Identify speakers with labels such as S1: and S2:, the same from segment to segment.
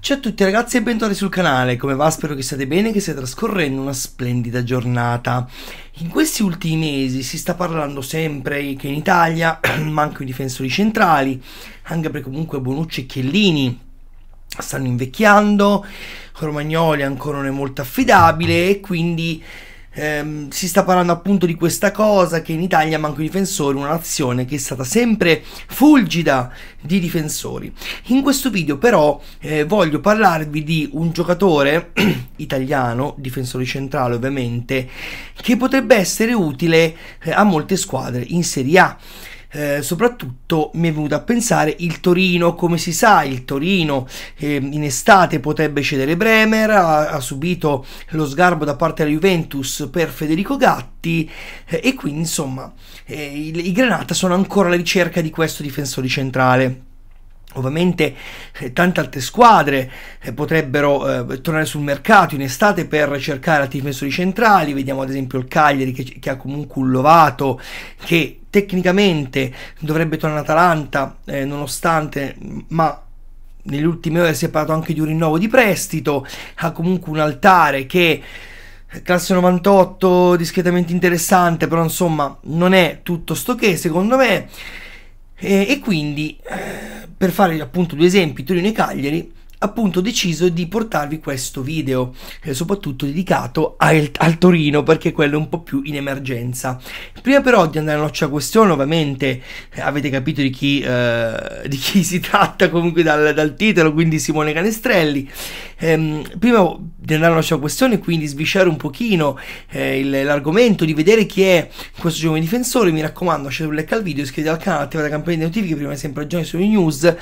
S1: Ciao a tutti ragazzi e bentornati sul canale, come va? Spero che state bene e che stia trascorrendo una splendida giornata. In questi ultimi mesi si sta parlando sempre che in Italia mancano i difensori centrali, anche perché comunque Bonucci e Chiellini stanno invecchiando, Romagnoli ancora non è molto affidabile e quindi ehm, si sta parlando appunto di questa cosa che in Italia mancano i difensori, una nazione che è stata sempre fulgida di difensori. In questo video però eh, voglio parlarvi di un giocatore italiano, difensore centrale ovviamente, che potrebbe essere utile eh, a molte squadre in Serie A. Eh, soprattutto mi è venuto a pensare il Torino, come si sa, il Torino eh, in estate potrebbe cedere Bremer, ha, ha, subito lo sgarbo da parte della Juventus per Federico Gatti eh, e quindi insomma eh, i, i Granata sono ancora alla ricerca di questo difensore centrale. Ovviamente eh, tante altre squadre eh, potrebbero eh, tornare sul mercato in estate per cercare altri difensori centrali, vediamo ad esempio il Cagliari che, che ha comunque un Lovato che tecnicamente dovrebbe tornare Atalanta, eh, nonostante, ma negli ultimi ore si è parlato anche di un rinnovo di prestito, ha comunque un altare che eh, classe 98 discretamente interessante, però insomma non è tutto sto che secondo me e, e quindi eh, per fare appunto due esempi, Torino e Cagliari, appunto deciso di portarvi questo video, eh, soprattutto dedicato al, al, Torino perché quello è un po' più in emergenza. Prima però di andare alla nostra questione, ovviamente eh, avete capito di chi, eh, di chi, si tratta comunque dal, dal titolo, quindi Simone Canestrelli. Ehm, prima della nostra questione, quindi svisciare un pochino eh, l'argomento, di vedere chi è questo giovane difensore, mi raccomando lasciate un like al video, iscrivetevi al canale, attivate la campanella di notifiche, prima sempre aggiorni sulle news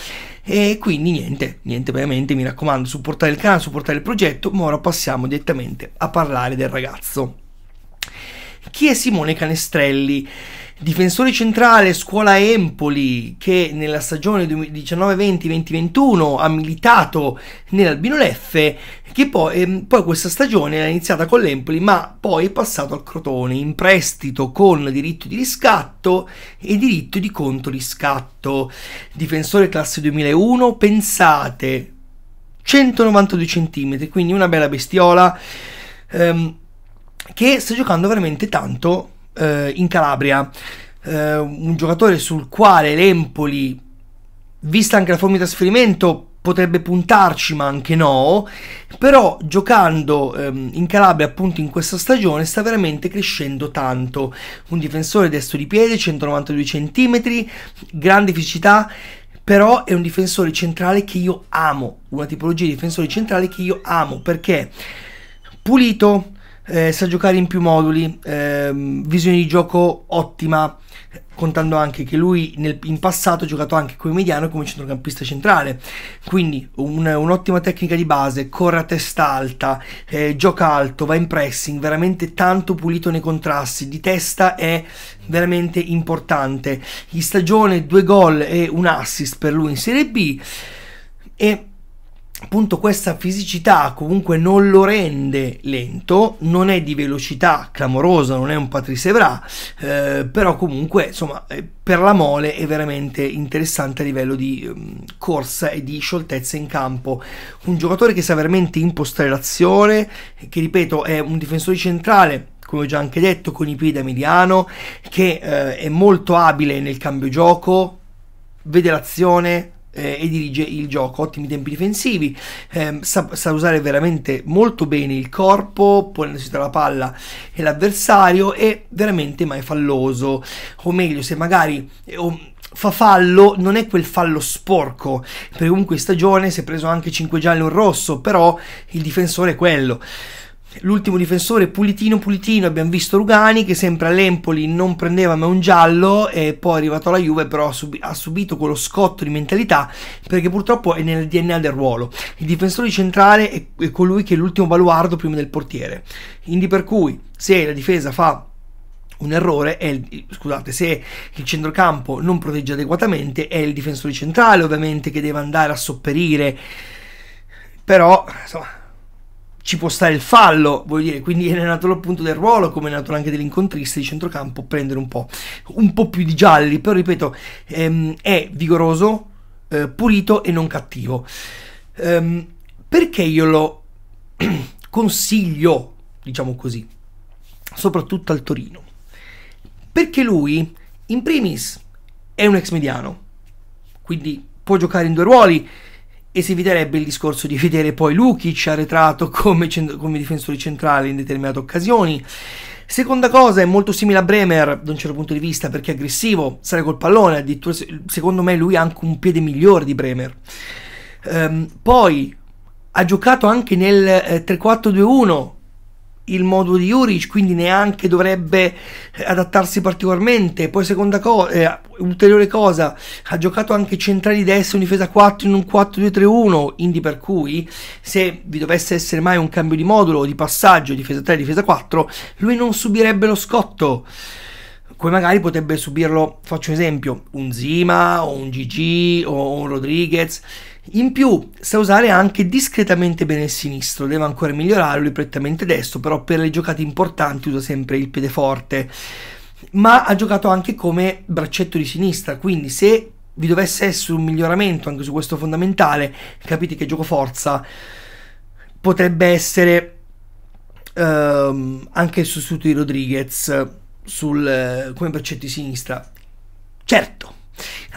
S1: e quindi niente, niente veramente, mi raccomando, supportare il canale, supportare il progetto, ma ora passiamo direttamente a parlare del ragazzo. Chi è Simone Canestrelli? difensore centrale scuola Empoli che nella stagione 2019-2020-2021 ha militato nell'Albino Leffe che poi, ehm, poi questa stagione l'ha iniziata con l'Empoli ma poi è passato al Crotone in prestito con diritto di riscatto e diritto di conto riscatto difensore classe 2001 pensate 192 cm quindi una bella bestiola ehm, che sta giocando veramente tanto eh, in Calabria, eh, un giocatore sul quale l'Empoli, vista anche la forma di trasferimento, potrebbe puntarci ma anche no, però giocando ehm, in Calabria appunto in questa stagione sta veramente crescendo tanto, un difensore destro di piede, 192 cm, grande fisicità, però è un difensore centrale che io amo, una tipologia di difensore centrale che io amo perché pulito, eh, sa giocare in più moduli, eh, visione di gioco ottima, contando anche che lui nel, in passato ha giocato anche come mediano e come centrocampista centrale, quindi un, un'ottima tecnica di base, corre a testa alta, eh, gioca alto, va in pressing, veramente tanto pulito nei contrasti, di testa è veramente importante. In stagione due gol e un assist per lui in Serie B e appunto questa fisicità comunque non lo rende lento, non è di velocità clamorosa, non è un Patrice Evra, eh, però comunque insomma eh, per la mole è veramente interessante a livello di um, corsa e di scioltezza in campo. Un giocatore che sa veramente impostare l'azione, che ripeto è un difensore centrale come ho già anche detto, con i piedi da mediano, che eh, è molto abile nel cambio gioco, vede l'azione, eh, e dirige il gioco. Ottimi tempi difensivi, eh, sa, sa, usare veramente molto bene il corpo, ponendosi tra la palla e l'avversario, è veramente mai falloso. O meglio, se magari... Eh, o, fa fallo, non è quel fallo sporco, perché comunque in stagione si è preso anche 5 gialli e un rosso, però il difensore è quello l'ultimo difensore pulitino pulitino abbiamo visto Rugani che sempre all'Empoli non prendeva mai un giallo e poi è arrivato alla Juve però ha, subi ha, subito quello scotto di mentalità perché purtroppo è nel DNA del ruolo il difensore centrale è, è colui che è l'ultimo baluardo prima del portiere quindi per cui se la difesa fa un errore è il, scusate, se il centrocampo non protegge adeguatamente è il difensore centrale ovviamente che deve andare a sopperire però insomma ci può stare il fallo, voglio dire, quindi è nato appunto del ruolo, come è nato anche dell'incontrista di centrocampo, prendere un po', un po più di gialli, però ripeto, ehm, è vigoroso, eh, pulito e non cattivo. Ehm, perché io lo consiglio, diciamo così, soprattutto al Torino? Perché lui, in primis, è un ex mediano, quindi può giocare in due ruoli, e si eviterebbe il discorso di vedere poi Lukic arretrato come, cent- come difensore centrale in determinate occasioni. Seconda cosa, è molto simile a Bremer da un certo punto di vista perché è aggressivo, sale col pallone, addirittura secondo me lui ha anche un piede migliore di Bremer. Ehm, poi ha giocato anche nel eh, 3-4-2-1 il modulo di Juric, quindi neanche dovrebbe eh, adattarsi particolarmente. Poi seconda cosa, eh, ulteriore cosa, ha giocato anche centrali destra in difesa 4 in un 4-2-3-1, quindi per cui se vi dovesse essere mai un cambio di modulo di passaggio difesa 3 difesa 4, lui non subirebbe lo scotto. Come magari potrebbe subirlo, faccio un esempio, un Zima o un GG o un Rodriguez in più sa usare anche discretamente bene il sinistro, deve ancora migliorare, lui prettamente destro, però per le giocate importanti usa sempre il piede forte. Ma ha giocato anche come braccetto di sinistra, quindi se vi dovesse essere un miglioramento anche su questo fondamentale, capite che gioco forza potrebbe essere ehm, anche il sostituto di Rodriguez sul, eh, come braccetto di sinistra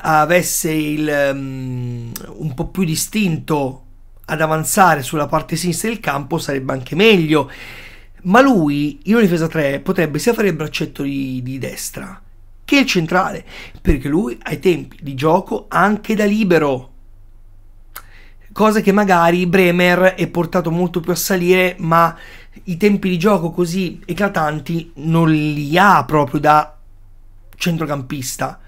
S1: avesse il, um, un po' più distinto ad avanzare sulla parte sinistra del campo sarebbe anche meglio. Ma lui in una difesa 3 potrebbe sia fare il braccetto di, di destra che il centrale, perché lui ha i tempi di gioco anche da libero. Cosa che magari Bremer è portato molto più a salire, ma i tempi di gioco così eclatanti non li ha proprio da centrocampista.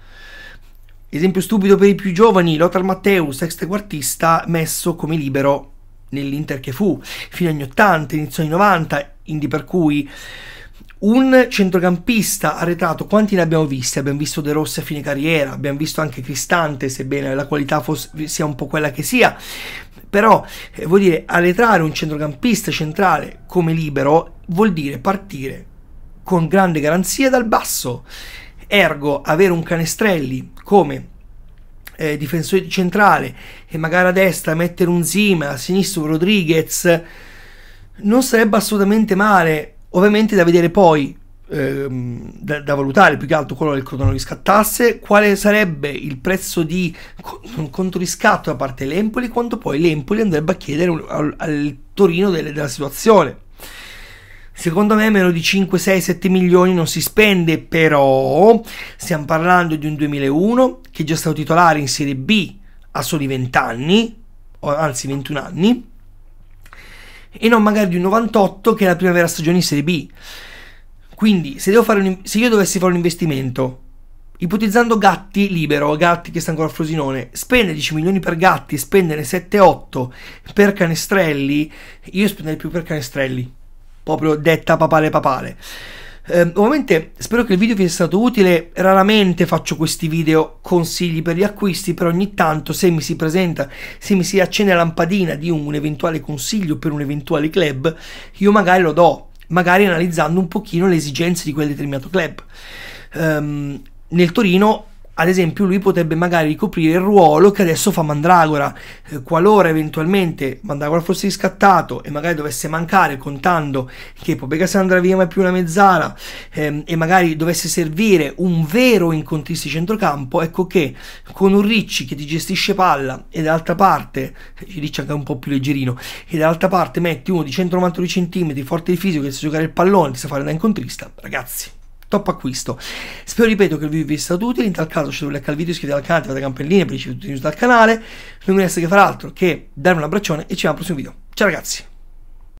S1: Esempio stupido per i più giovani, Lothar Matteus, ex trequartista, messo come libero nell'Inter che fu, fino agli 80, inizio anni 90, quindi per cui un centrocampista arretrato, quanti ne abbiamo visti? Abbiamo visto De Rossi a fine carriera, abbiamo visto anche Cristante, sebbene la qualità fosse, sia un po' quella che sia, però eh, vuol dire arretrare un centrocampista centrale come libero vuol dire partire con grande garanzia dal basso Ergo, avere un canestrelli come eh, difensore centrale e magari a destra mettere un Zima, a sinistra Rodriguez, non sarebbe assolutamente male. Ovviamente da vedere poi, ehm, da, da, valutare più che altro quello il Crotone riscattasse, quale sarebbe il prezzo di un riscatto da parte dell'Empoli, quanto poi l'Empoli andrebbe a chiedere al, al Torino delle, della situazione. Secondo me meno di 5, 6, 7 milioni non si spende, però stiamo parlando di un 2001 che è già stato titolare in Serie B a soli 20 anni, anzi 21 anni, e non magari di un 98 che è la prima vera stagione in Serie B. Quindi se, un, se io dovessi fare un investimento ipotizzando Gatti libero, Gatti che sta ancora a Frosinone, spendere 10 milioni per Gatti, spendere 7-8 per Canestrelli, io spenderei più per Canestrelli proprio detta papale papale. Eh, ovviamente spero che il video vi sia stato utile, raramente faccio questi video consigli per gli acquisti, però ogni tanto se mi si presenta, se mi si accende la lampadina di un, un eventuale consiglio per un eventuale club, io magari lo do, magari analizzando un pochino le esigenze di quel determinato club. Um, nel Torino ad esempio lui potrebbe magari ricoprire il ruolo che adesso fa Mandragora, eh, qualora eventualmente Mandragora fosse riscattato e magari dovesse mancare contando che Popegas andrà via mai più una mezz'ala ehm, e magari dovesse servire un vero incontrista di centrocampo, ecco che con un Ricci che ti gestisce palla e dall'altra parte, eh, Ricci anche un po' più leggerino, e dall'altra parte metti uno di 192 cm forte di fisico che sa giocare il pallone, ti sa fare da incontrista, ragazzi top acquisto. Spero, ripeto, che il video vi sia stato utile. In tal caso, lasciate un like al video, iscrivetevi al canale, attivate la campanellina per ricevere tutti i news dal canale. Non mi resta che far altro che darvi un abbraccione e ci vediamo al prossimo video. Ciao ragazzi!